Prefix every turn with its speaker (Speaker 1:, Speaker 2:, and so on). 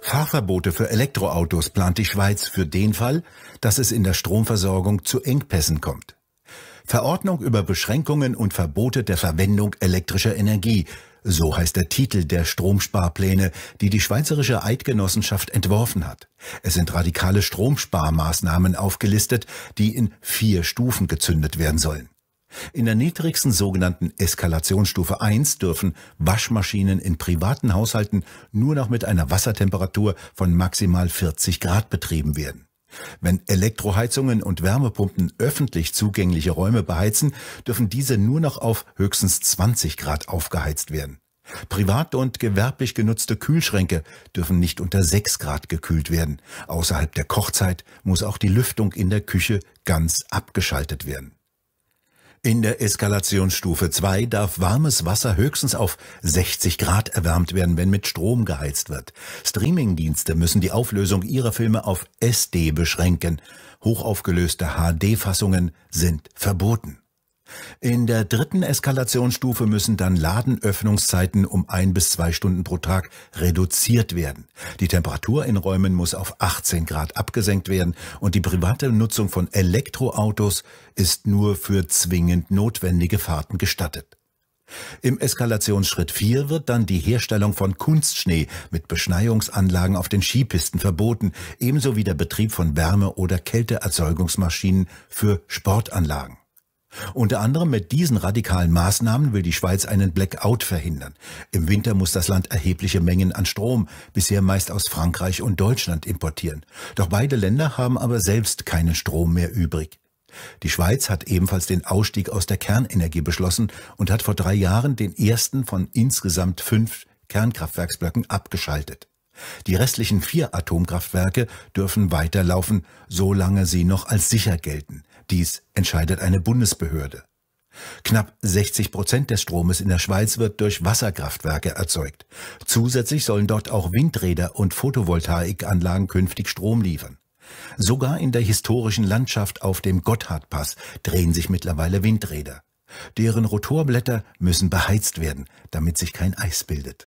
Speaker 1: Fahrverbote für Elektroautos plant die Schweiz für den Fall, dass es in der Stromversorgung zu Engpässen kommt. Verordnung über Beschränkungen und Verbote der Verwendung elektrischer Energie, so heißt der Titel der Stromsparpläne, die die Schweizerische Eidgenossenschaft entworfen hat. Es sind radikale Stromsparmaßnahmen aufgelistet, die in vier Stufen gezündet werden sollen. In der niedrigsten sogenannten Eskalationsstufe 1 dürfen Waschmaschinen in privaten Haushalten nur noch mit einer Wassertemperatur von maximal 40 Grad betrieben werden. Wenn Elektroheizungen und Wärmepumpen öffentlich zugängliche Räume beheizen, dürfen diese nur noch auf höchstens 20 Grad aufgeheizt werden. Private und gewerblich genutzte Kühlschränke dürfen nicht unter 6 Grad gekühlt werden. Außerhalb der Kochzeit muss auch die Lüftung in der Küche ganz abgeschaltet werden. In der Eskalationsstufe 2 darf warmes Wasser höchstens auf 60 Grad erwärmt werden, wenn mit Strom geheizt wird. Streamingdienste müssen die Auflösung ihrer Filme auf SD beschränken. Hochaufgelöste HD-Fassungen sind verboten. In der dritten Eskalationsstufe müssen dann Ladenöffnungszeiten um ein bis zwei Stunden pro Tag reduziert werden. Die Temperatur in Räumen muss auf 18 Grad abgesenkt werden und die private Nutzung von Elektroautos ist nur für zwingend notwendige Fahrten gestattet. Im Eskalationsschritt 4 wird dann die Herstellung von Kunstschnee mit Beschneiungsanlagen auf den Skipisten verboten, ebenso wie der Betrieb von Wärme- oder Kälteerzeugungsmaschinen für Sportanlagen. Unter anderem mit diesen radikalen Maßnahmen will die Schweiz einen Blackout verhindern. Im Winter muss das Land erhebliche Mengen an Strom, bisher meist aus Frankreich und Deutschland, importieren. Doch beide Länder haben aber selbst keinen Strom mehr übrig. Die Schweiz hat ebenfalls den Ausstieg aus der Kernenergie beschlossen und hat vor drei Jahren den ersten von insgesamt fünf Kernkraftwerksblöcken abgeschaltet. Die restlichen vier Atomkraftwerke dürfen weiterlaufen, solange sie noch als sicher gelten. Dies entscheidet eine Bundesbehörde. Knapp 60 Prozent des Stromes in der Schweiz wird durch Wasserkraftwerke erzeugt. Zusätzlich sollen dort auch Windräder und Photovoltaikanlagen künftig Strom liefern. Sogar in der historischen Landschaft auf dem Gotthardpass drehen sich mittlerweile Windräder. Deren Rotorblätter müssen beheizt werden, damit sich kein Eis bildet.